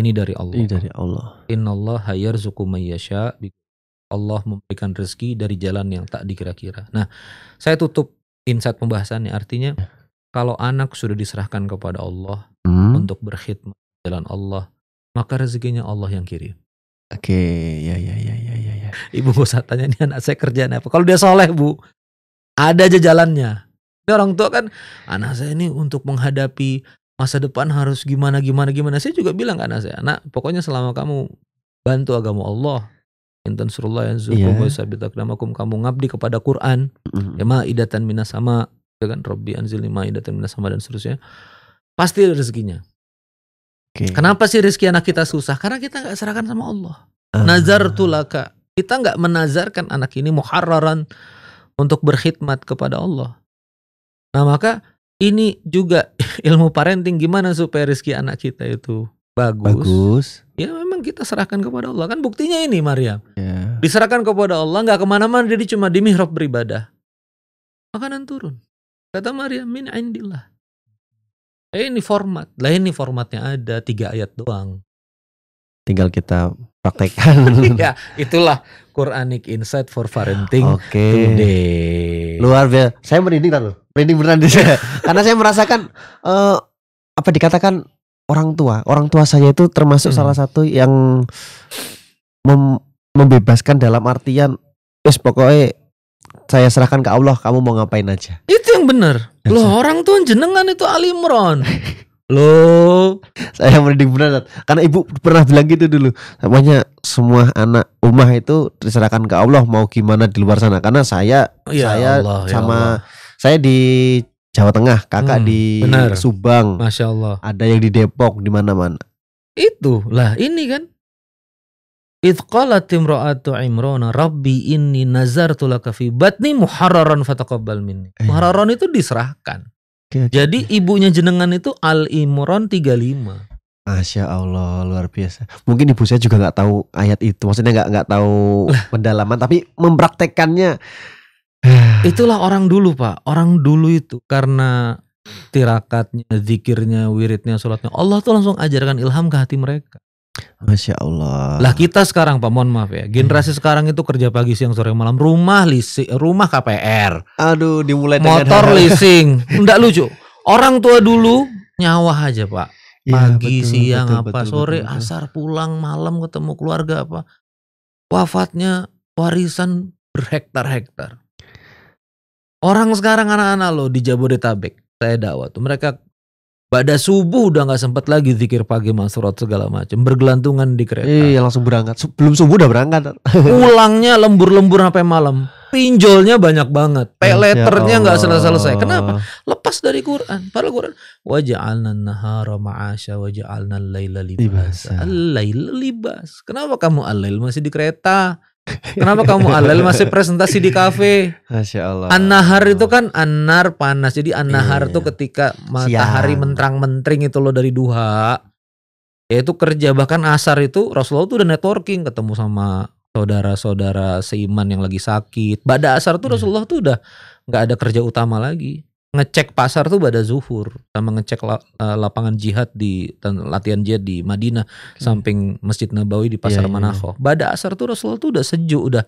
Ini dari Allah. Ini dari Allah. Innallaha yarzuqu may yasha Allah memberikan rezeki dari jalan yang tak dikira-kira. Nah, saya tutup insight pembahasannya. Artinya, ya. kalau anak sudah diserahkan kepada Allah hmm. untuk berkhidmat jalan Allah, maka rezekinya Allah yang kirim. Oke, okay. ya ya ya ya ya. ya. Ibu gak usah tanya nih anak saya kerjaan apa. Kalau dia soleh bu, ada aja jalannya. Ini orang tua kan, anak saya ini untuk menghadapi masa depan harus gimana gimana gimana. Saya juga bilang ke anak saya, anak pokoknya selama kamu bantu agama Allah, yang yansurkum yeah. wa iya. yusabbit akdamakum kamu ngabdi kepada Quran mm-hmm. ya ma idatan minas sama dengan ya Robbi lima idatan minas sama dan seterusnya pasti rezekinya okay. kenapa sih rezeki anak kita susah karena kita nggak serahkan sama Allah uh. Ah. nazar tulaka kita nggak menazarkan anak ini muharraran untuk berkhidmat kepada Allah nah maka ini juga ilmu parenting gimana supaya rezeki anak kita itu bagus, bagus Ya memang kita serahkan kepada Allah kan buktinya ini Maria ya. Yeah. Diserahkan kepada Allah nggak kemana-mana jadi cuma di mihrab beribadah. Makanan turun. Kata Maria min indillah. Eh, ini format. Lah ini formatnya ada tiga ayat doang. Tinggal kita praktekkan. ya, itulah Quranic Insight for Parenting Oke. Okay. Today. Luar biasa. Saya merinding tahu Merinding beneran di saya. Karena saya merasakan uh, apa dikatakan orang tua. Orang tua saya itu termasuk hmm. salah satu yang mem membebaskan dalam artian wis pokoknya saya serahkan ke Allah kamu mau ngapain aja. Itu yang benar. Iya Loh orang tua jenengan itu alimron. Lo, saya merinding benar karena ibu pernah bilang gitu dulu. Namanya semua anak rumah itu diserahkan ke Allah mau gimana di luar sana karena saya ya saya Allah, ya sama ya saya di Jawa Tengah, kakak hmm, di benar. Subang, masya Allah. Ada yang di Depok, di mana-mana. Itu lah ini kan. itqalatim ro'atu Imrana Rabbi inni nazartu laka fi batni muharraran fataqabbal minni. Eh. Muharraran itu diserahkan. Okay, okay. Jadi ibunya jenengan itu Al Imran 35. Masya Allah luar biasa. Mungkin ibu saya juga nggak tahu ayat itu, maksudnya nggak nggak tahu pendalaman, tapi mempraktekannya Itulah orang dulu pak, orang dulu itu karena tirakatnya, zikirnya, wiridnya, sholatnya Allah tuh langsung ajarkan ilham ke hati mereka. Masya Allah. Lah kita sekarang pak, mohon maaf ya, generasi hmm. sekarang itu kerja pagi, siang, sore, malam, rumah leasing, rumah KPR. Aduh, dimulai motor leasing, enggak lucu. Orang tua dulu nyawa aja pak, iya, pagi, ya, betul, siang, betul, apa, betul, sore, betul, asar, pulang, malam ketemu keluarga apa, wafatnya warisan berhektar-hektar Orang sekarang anak-anak lo di Jabodetabek, saya dakwah tuh mereka pada subuh udah nggak sempat lagi zikir pagi masrot segala macam, bergelantungan di kereta. Iya langsung berangkat, belum subuh udah berangkat. Pulangnya lembur-lembur sampai malam, pinjolnya banyak banget, ya peleternya nggak ya selesai-selesai. Kenapa? Lepas dari Quran. Padahal Quran waja'alna nahara ma'asya waja'alna laila libas. Al-lail libas. Kenapa kamu al-lail masih di kereta? Kenapa kamu alal masih presentasi di kafe? Masya Allah. Anahar itu kan anar panas. Jadi anahar iya. ketika matahari mentrang mentering itu loh dari duha. Ya itu kerja bahkan asar itu Rasulullah tuh udah networking ketemu sama saudara-saudara seiman yang lagi sakit. Pada asar tuh iya. Rasulullah tuh udah nggak ada kerja utama lagi ngecek pasar tuh pada zuhur sama ngecek eh, lapangan jihad di latihan jihad di Madinah okay. samping Masjid Nabawi di pasar yeah, iya, iya. Manakho. Yeah. Pada asar tuh Rasulullah tuh udah sejuk udah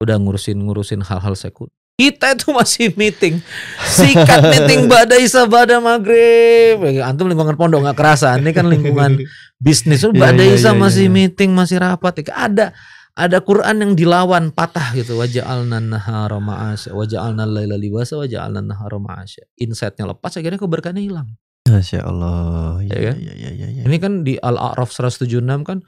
udah ngurusin-ngurusin hal-hal sekut Kita itu masih meeting, sikat meeting Isa sabada maghrib. Antum lingkungan pondok nggak kerasa, ini kan lingkungan bisnis. Badai pada Isa masih iya. meeting, masih rapat. Ada ada Quran yang dilawan patah gitu wajah waja'alna nahara ma'asya al laila liwasa al nahara ma'asya insightnya lepas akhirnya keberkahannya hilang Masya Allah ya, ya, kan? ya, ya, ya, ya. ini kan di Al-A'raf 176 kan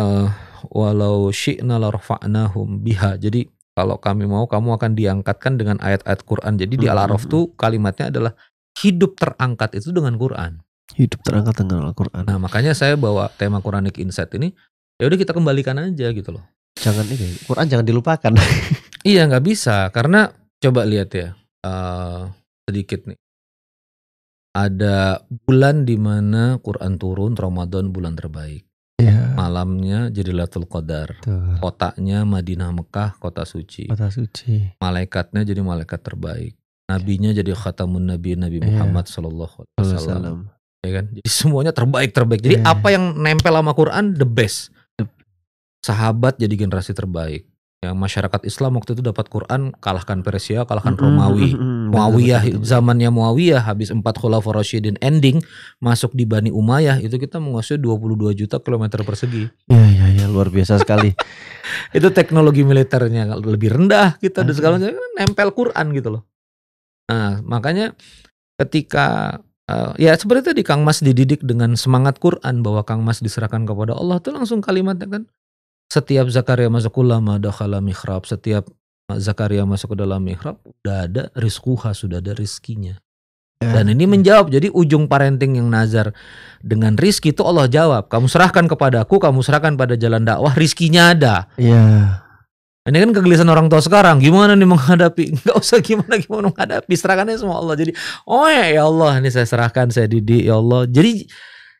uh, walau syi'na larfa'nahum biha jadi kalau kami mau kamu akan diangkatkan dengan ayat-ayat Quran jadi di hmm, Al-A'raf hmm, tuh hmm. kalimatnya adalah hidup terangkat itu dengan Quran hidup terangkat dengan Al-Quran nah makanya saya bawa tema Quranic Insight ini ya udah kita kembalikan aja gitu loh jangan ini Quran jangan dilupakan iya nggak bisa karena coba lihat ya uh, sedikit nih ada bulan di mana Quran turun Ramadan bulan terbaik yeah. malamnya jadi Latul Qadar Tuh. kotanya Madinah Mekah kota suci kota suci malaikatnya jadi malaikat terbaik iya. nabinya yeah. jadi khatamun nabi Nabi iya. Muhammad yeah. Shallallahu Alaihi Wasallam ya kan jadi semuanya terbaik terbaik jadi yeah. apa yang nempel sama Quran the best sahabat jadi generasi terbaik. Ya, masyarakat Islam waktu itu dapat Quran kalahkan Persia, kalahkan Romawi. Mm-hmm, Muawiyah betul, zamannya Muawiyah habis 4 Khulafaur Rasyidin ending masuk di Bani Umayyah itu kita menguasai 22 juta kilometer persegi. Iya iya ya, luar biasa sekali. itu teknologi militernya lebih rendah kita dan segala macam nempel Quran gitu loh. Nah, makanya ketika uh, ya seperti tadi Kang Mas dididik dengan semangat Quran bahwa Kang Mas diserahkan kepada Allah itu langsung kalimatnya kan setiap Zakaria masuk ulama dakhala mihrab, setiap Zakaria masuk ke dalam mihrab, udah ada rizkuha, sudah ada rizkinya. Ya, Dan ini ya. menjawab. Jadi ujung parenting yang nazar dengan rizki itu Allah jawab. Kamu serahkan kepadaku, kamu serahkan pada jalan dakwah, rizkinya ada. Iya. Ini kan kegelisahan orang tua sekarang. Gimana nih menghadapi? Enggak usah gimana gimana menghadapi. Serahkannya semua Allah. Jadi, oh ya, ya Allah, ini saya serahkan, saya didik ya Allah. Jadi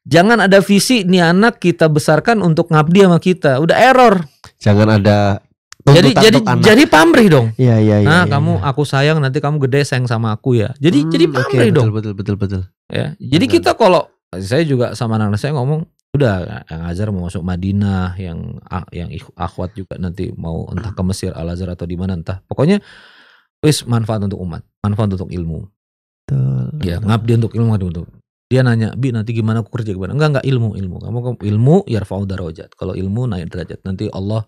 Jangan ada visi nih anak kita besarkan untuk ngabdi sama kita. Udah error. Jangan ada jadi jadi anak. jadi pamrih dong. Iya iya iya. Nah, ya, kamu ya. aku sayang nanti kamu gede sayang sama aku ya. Jadi hmm, jadi pamrih okay, dong. Betul betul betul betul. Ya. Jadi betul. kita kalau saya juga sama anak saya ngomong udah yang Azhar mau masuk Madinah, yang yang akhwat juga nanti mau entah ke Mesir Al Azhar atau di mana entah. Pokoknya wis manfaat untuk umat, manfaat untuk ilmu. Betul. Ya, ngabdi untuk ilmu untuk dia nanya, "Bi, nanti gimana aku kerja gimana?" Enggak, enggak ilmu, ilmu. Kamu ilmu rafa'u darajat. Kalau ilmu naik derajat. Nanti Allah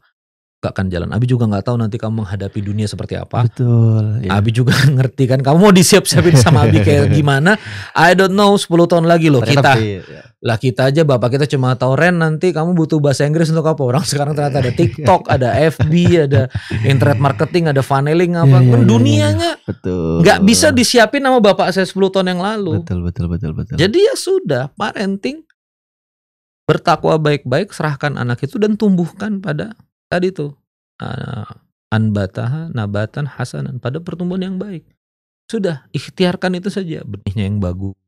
gak akan jalan. Abi juga gak tahu nanti kamu menghadapi dunia seperti apa. Betul. Ya. Abi juga ngerti kan. Kamu mau disiap-siapin sama Abi kayak gimana? I don't know. 10 tahun lagi loh ternyata, kita. Ya. Lah kita aja bapak kita cuma tahu Ren nanti kamu butuh bahasa Inggris untuk apa? Orang sekarang ternyata ada TikTok, ada FB, ada internet marketing, ada funneling iya, apa. Ya, ya, dunianya iya. betul. Gak bisa disiapin sama bapak saya 10 tahun yang lalu. Betul, betul, betul, betul. Jadi ya sudah, parenting bertakwa baik-baik, serahkan anak itu dan tumbuhkan pada Tadi tuh anbataha nabatan hasanan pada pertumbuhan yang baik. Sudah ikhtiarkan itu saja benihnya yang bagus,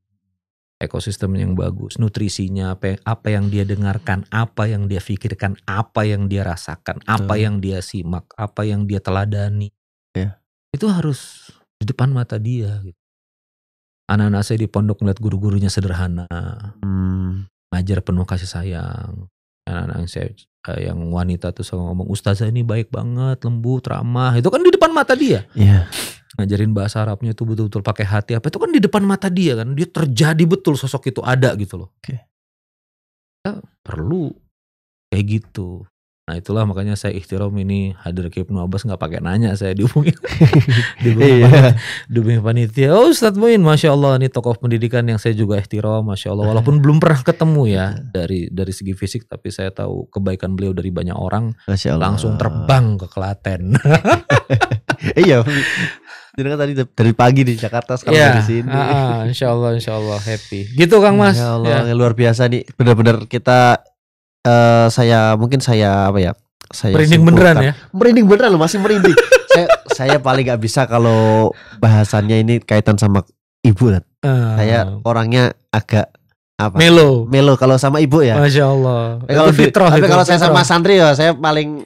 ekosistem yang bagus, nutrisinya apa yang, apa yang dia dengarkan, apa yang dia pikirkan, apa yang dia rasakan, apa yang dia simak, apa yang dia teladani. ya. Itu harus di depan mata dia gitu. Anak-anak saya di pondok melihat guru-gurunya sederhana, hmm. ngajar penuh kasih sayang. Anak-anak saya Eh, yang wanita tuh sama ngomong ustazah ini baik banget, lembut, ramah. Itu kan di depan mata dia. Iya. Ngajarin bahasa Arabnya tuh betul-betul pakai hati apa itu kan di depan mata dia kan. Dia terjadi betul sosok itu ada gitu loh. Oke. Okay. perlu kayak gitu. Nah itulah makanya saya ikhtiram ini hadir ke Ibnu Abbas nggak pakai nanya saya dihubungi iya. dihubungin panitia. Oh Ustadz Muin, masya Allah ini tokoh pendidikan yang saya juga ikhtiram, masya Allah. Walaupun belum pernah ketemu ya dari dari segi fisik, tapi saya tahu kebaikan beliau dari banyak orang. Masya Allah. Langsung terbang ke Klaten. iya. Jadi tadi dari pagi di Jakarta sekarang yeah. di sini. Ah, ah, insya Allah, insya Allah happy. Gitu Kang Mas. Insya Allah ya. luar biasa nih. Benar-benar kita uh, saya mungkin saya apa ya? Saya merinding beneran ya? Merinding beneran loh, masih merinding. saya saya paling gak bisa kalau bahasannya ini kaitan sama ibu kan. Uh. Saya orangnya agak apa? Melo. Melo kalau sama ibu ya. Masya Allah. Tapi kalau, fitro, tapi kalau saya sama santri ya, saya paling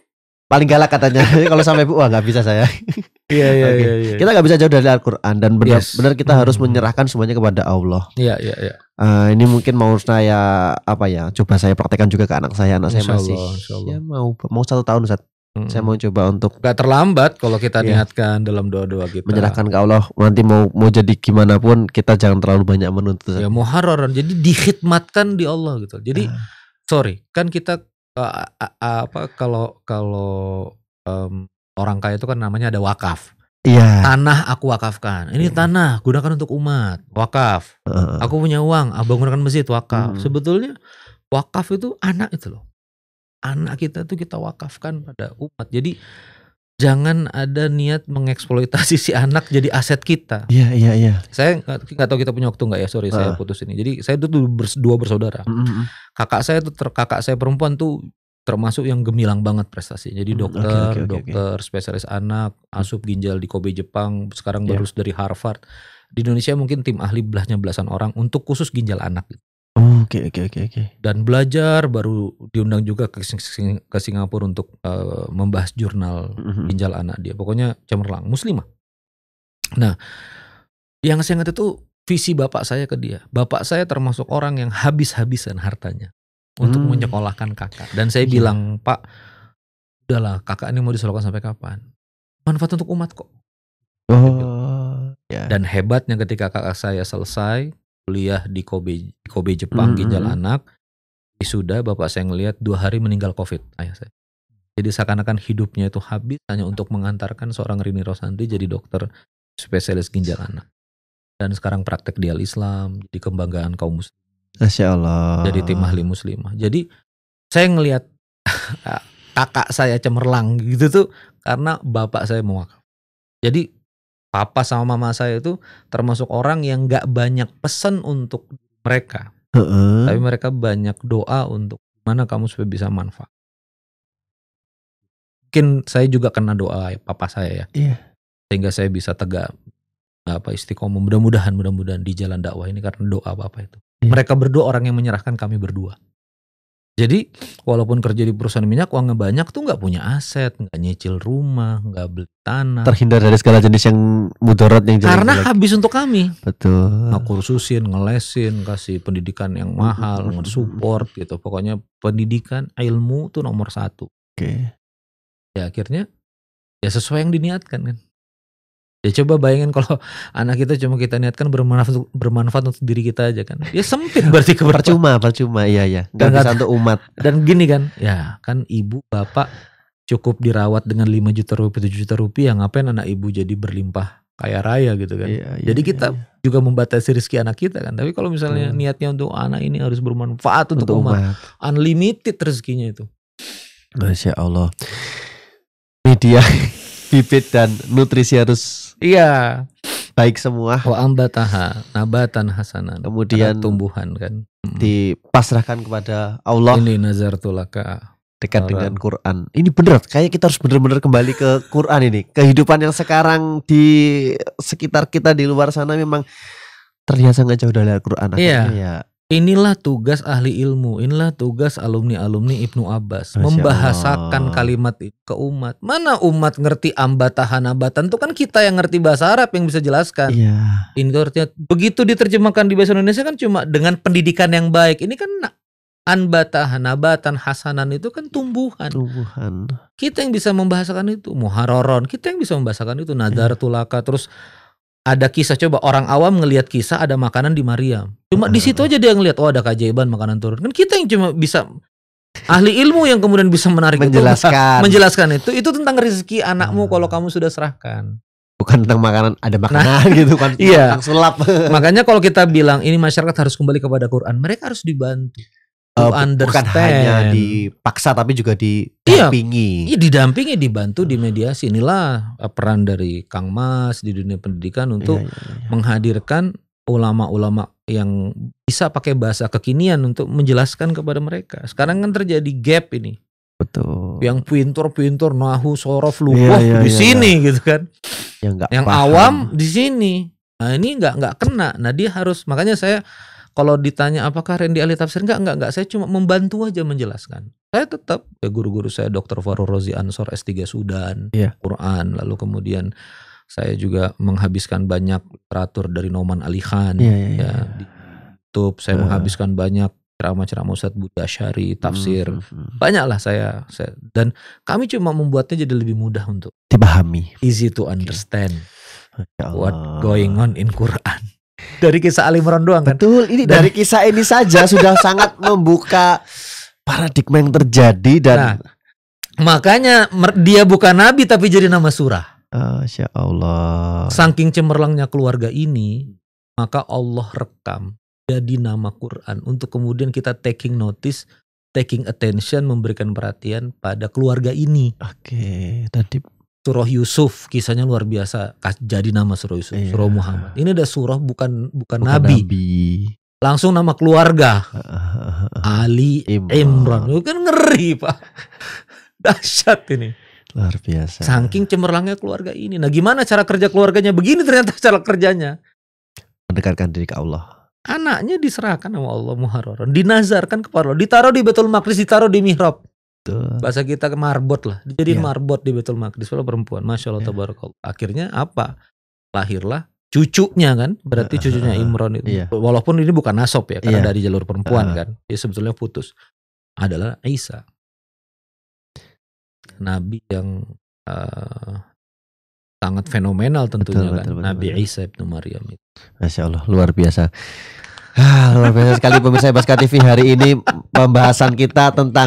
paling galak katanya. kalau sama ibu wah gak bisa saya. Iya iya, iya iya. Kita nggak bisa jauh dari Al-Qur'an dan benar yes. benar kita hmm, harus hmm, hmm. menyerahkan semuanya kepada Allah. Iya iya iya. Uh, ini mungkin mau saya apa ya? Coba saya praktekkan juga ke anak saya. Anak saya masih Allah, ya mau mau satu tahun saat Hmm. Saya mau coba untuk Gak terlambat kalau kita yeah. niatkan dalam doa-doa kita Menyerahkan ke Allah Nanti mau mau jadi gimana pun Kita jangan terlalu banyak menuntut Ya mau haroran. Jadi dikhidmatkan di Allah gitu Jadi uh. sorry Kan kita uh, uh, apa Kalau Kalau um, orang kaya itu kan namanya ada wakaf. Iya. Tanah aku wakafkan. Ini hmm. tanah gunakan untuk umat. Wakaf. Uh. Aku punya uang, abang ah, bangunkan masjid wakaf. Hmm. Sebetulnya wakaf itu anak itu loh. Anak kita itu kita wakafkan pada umat. Jadi jangan ada niat mengeksploitasi si anak jadi aset kita. Iya iya iya. Saya nggak tahu kita punya waktu nggak ya, sorry uh. saya putus ini. Jadi saya itu dua bersaudara. Mm -hmm. Kakak saya itu kakak saya perempuan tuh termasuk yang gemilang banget prestasinya. Jadi hmm, dokter, okay, okay, okay, dokter okay. spesialis anak, hmm. asup ginjal di Kobe Jepang, sekarang yeah. berus dari Harvard. Di Indonesia mungkin tim ahli belahnya belasan orang untuk khusus ginjal anak. Oke oke oke oke. Dan belajar baru diundang juga ke, Sing ke Singapura untuk uh, membahas jurnal mm-hmm. ginjal anak dia. Pokoknya cemerlang, muslimah. Nah, yang saya ingat itu visi bapak saya ke dia. Bapak saya termasuk orang yang habis-habisan hartanya untuk hmm. menyekolahkan kakak. Dan saya iya. bilang, Pak, udahlah kakak ini mau disekolahkan sampai kapan? Manfaat untuk umat kok. Oh, gitu. yeah. Dan hebatnya ketika kakak saya selesai kuliah di Kobe, Kobe Jepang, -hmm. ginjal hmm. anak, sudah bapak saya ngelihat dua hari meninggal COVID ayah saya. Jadi seakan-akan hidupnya itu habis hanya untuk mengantarkan seorang Rini Rosanti jadi dokter spesialis ginjal anak. Dan sekarang praktek di islam jadi kebanggaan kaum muslim Masya Allah. Jadi tim ahli muslimah. Jadi saya ngelihat kakak saya cemerlang gitu tuh karena bapak saya mewakaf. Jadi papa sama mama saya itu termasuk orang yang nggak banyak pesan untuk mereka. Uh -uh. Tapi mereka banyak doa untuk mana kamu supaya bisa manfaat. Mungkin saya juga kena doa ya, papa saya ya. Yeah. Sehingga saya bisa tegak apa istiqomah mudah-mudahan mudah-mudahan di jalan dakwah ini karena doa bapak itu. Hmm. Mereka berdua orang yang menyerahkan kami berdua. Jadi walaupun kerja di perusahaan minyak uangnya banyak tuh nggak punya aset, nggak nyicil rumah, nggak beli tanah. Terhindar dari segala jenis yang mudarat yang jelek. Karena habis untuk kami. Betul. Ngekursusin, ngelesin, kasih pendidikan yang mahal, mm-hmm. support gitu. Pokoknya pendidikan, ilmu tuh nomor satu. Oke. Okay. Ya akhirnya ya sesuai yang diniatkan kan. Ya coba bayangin kalau anak kita cuma kita niatkan bermanfaat bermanfaat untuk diri kita aja kan. Ya sempit berarti keberapa. Percuma, percuma. Iya, iya. dan bisa untuk umat. Dan gini kan, ya kan ibu, bapak cukup dirawat dengan 5 juta rupiah, 7 juta rupiah, ya ngapain anak ibu jadi berlimpah kaya raya gitu kan. Iya, iya, jadi iya, kita iya, iya. juga membatasi rezeki anak kita kan. Tapi kalau misalnya hmm. niatnya untuk anak ini harus bermanfaat untuk, untuk umat, umat, unlimited rezekinya itu. Masya Allah. Media bibit dan nutrisi harus iya baik semua. Wa ambataha nabatan hasanan. Kemudian Ada tumbuhan kan hmm. dipasrahkan kepada Allah. Ini nazar tulaka dekat Allah. dengan Quran. Ini bener, kayaknya kita harus bener-bener kembali ke Quran ini. Kehidupan yang sekarang di sekitar kita di luar sana memang terlihat sangat jauh dari Al-Quran. Iya. ya Inilah tugas ahli ilmu, inilah tugas alumni-alumni Ibnu Abbas Masya membahasakan Allah. kalimat itu ke umat. Mana umat ngerti ambatahan abatan itu kan kita yang ngerti bahasa Arab yang bisa jelaskan. Iya. Ini artinya begitu diterjemahkan di bahasa Indonesia kan cuma dengan pendidikan yang baik. Ini kan ambatahan abatan, hasanan itu kan tumbuhan. Tumbuhan. Kita yang bisa membahasakan itu muharoron, kita yang bisa membahasakan itu nadar tulaka terus ada kisah coba orang awam ngelihat kisah ada makanan di Maria. Cuma hmm. di situ aja dia ngelihat oh ada keajaiban makanan turun. Kan kita yang cuma bisa ahli ilmu yang kemudian bisa menarik menjelaskan itu, menjelaskan itu itu tentang rezeki anakmu hmm. kalau kamu sudah serahkan. Bukan tentang makanan ada nah. makanan nah, gitu kan. Iya. sulap. Makanya kalau kita bilang ini masyarakat harus kembali kepada Quran, mereka harus dibantu uh, understand. bukan hanya dipaksa tapi juga didampingi. Iya, iya didampingi, dibantu, dimediasi. Inilah eh, peran dari Kang Mas di dunia pendidikan untuk iya, iya, iya. menghadirkan ulama-ulama yang bisa pakai bahasa kekinian untuk menjelaskan kepada mereka. Sekarang kan terjadi gap ini. Betul. Yang pintor-pintor nahu, sorof, lupa iya, iya, di iya, iya. sini iya. gitu kan. Ya, yang, yang awam di sini. Nah ini nggak nggak kena. Nah dia harus makanya saya kalau ditanya apakah Randy ahli tafsir? Enggak, enggak, enggak. Saya cuma membantu aja menjelaskan. Saya tetap ya guru-guru saya Dr. Faru Rozi Ansor S3 Sudan, yeah. Quran, lalu kemudian saya juga menghabiskan banyak literatur dari Noman Ali Khan yeah, iya, ya yeah. Iya. di YouTube. Saya uh. menghabiskan banyak ceramah-ceramah Ustadz Buddha Syari, hmm, tafsir. Hmm, hmm, Banyaklah saya, saya dan kami cuma membuatnya jadi lebih mudah untuk dipahami. Easy to understand. Okay. Ya what going on in Quran dari kisah Ali doang kan. Betul, ini dari, nah. dari kisah ini saja sudah sangat membuka paradigma yang terjadi dan nah, makanya dia bukan nabi tapi jadi nama surah. Masya Allah. Saking cemerlangnya keluarga ini, maka Allah rekam jadi nama Quran untuk kemudian kita taking notice, taking attention, memberikan perhatian pada keluarga ini. Oke, tadi Surah Yusuf kisahnya luar biasa jadi nama Surah Yusuf iya. Surah Muhammad ini ada surah bukan bukan, bukan nabi. nabi langsung nama keluarga Ali Imran, Imran. kan ngeri pak dahsyat ini luar biasa saking cemerlangnya keluarga ini nah gimana cara kerja keluarganya begini ternyata cara kerjanya mendekatkan diri ke Allah anaknya diserahkan sama Allah Muharram dinazarkan kepada Allah ditaruh di Betul Maqdis ditaruh di mihrab Betul. Gitu. Bahasa kita ke marbot lah. jadi yeah. marbot di Betul Maqdis kalau perempuan. Masya Allah yeah. tabarakallah. Akhirnya apa? Lahirlah cucunya kan. Berarti cucunya Imron itu. Yeah. Walaupun ini bukan nasab ya karena yeah. dari jalur perempuan uh. kan. Dia sebetulnya putus. Adalah Isa. Nabi yang uh, sangat fenomenal tentunya betul, kan. Betul, betul, Nabi betul. Isa ibnu Maryam itu. Masya Allah luar biasa. Ah, luar biasa sekali pemirsa Baska TV hari ini pembahasan kita tentang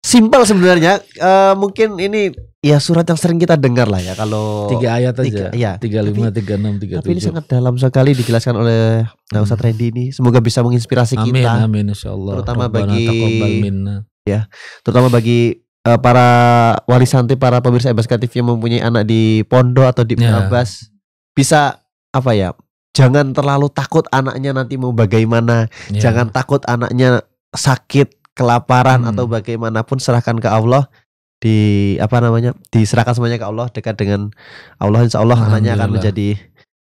Simpel sebenarnya. Uh, mungkin ini ya surat yang sering kita dengar lah ya kalau tiga ayat aja tiga, ya tiga lima tiga enam tiga tapi ini sangat dalam sekali dijelaskan oleh hmm. Ustaz Randy ini semoga bisa menginspirasi amin, kita amin insya terutama bagi ya terutama bagi uh, para wali santri para pemirsa Ebas TV yang mempunyai anak di pondok atau di ya. Abbas bisa apa ya jangan terlalu takut anaknya nanti mau bagaimana yeah. jangan takut anaknya sakit kelaparan hmm. atau bagaimanapun serahkan ke Allah di apa namanya diserahkan semuanya ke Allah dekat dengan Allah insya Allah anaknya akan menjadi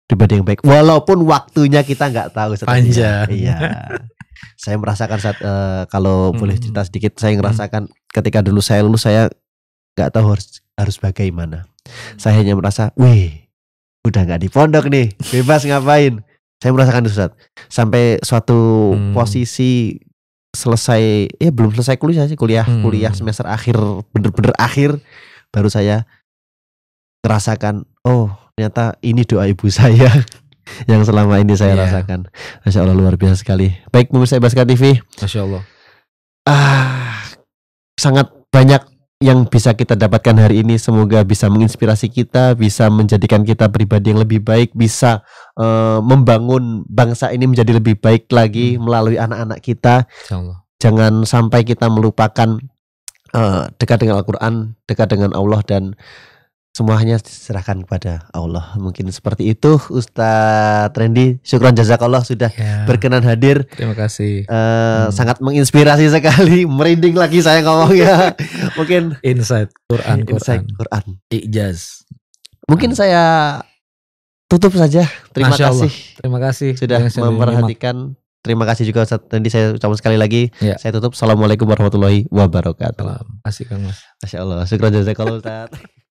pribadi yang baik walaupun waktunya kita nggak tahu panjang iya saya merasakan saat uh, kalau hmm. boleh cerita sedikit saya hmm. merasakan hmm. ketika dulu saya lulus saya nggak tahu harus harus bagaimana hmm. saya hanya merasa wih udah nggak di pondok nih bebas ngapain saya merasakan itu saat sampai suatu hmm. posisi selesai ya belum selesai kuliah sih kuliah hmm. kuliah semester akhir bener-bener akhir baru saya merasakan oh ternyata ini doa ibu saya yang selama ini saya yeah. rasakan masya allah luar biasa sekali baik pemirsa Ibaskan TV masya allah ah sangat banyak yang bisa kita dapatkan hari ini semoga bisa menginspirasi kita, bisa menjadikan kita pribadi yang lebih baik, bisa uh, membangun bangsa ini menjadi lebih baik lagi hmm. melalui anak-anak kita. Jangan sampai kita melupakan uh, dekat dengan Al-Qur'an, dekat dengan Allah dan semuanya diserahkan kepada Allah. Mungkin seperti itu Ustadz Randy. Syukran jazakallah sudah ya. berkenan hadir. Terima kasih. Uh, hmm. Sangat menginspirasi sekali. Merinding lagi saya ngomong ya. Mungkin insight Quran, Quran. Insight Quran. Ijaz. Mungkin hmm. saya tutup saja. Terima Masya kasih. Allah. Terima kasih sudah memperhatikan. Terima kasih juga Ustaz Randy saya ucapkan sekali lagi. Ya. Saya tutup. Assalamualaikum warahmatullahi wabarakatuh. Terima kasih Kang Mas. Masya Allah. Syukran jazakallah Ustaz.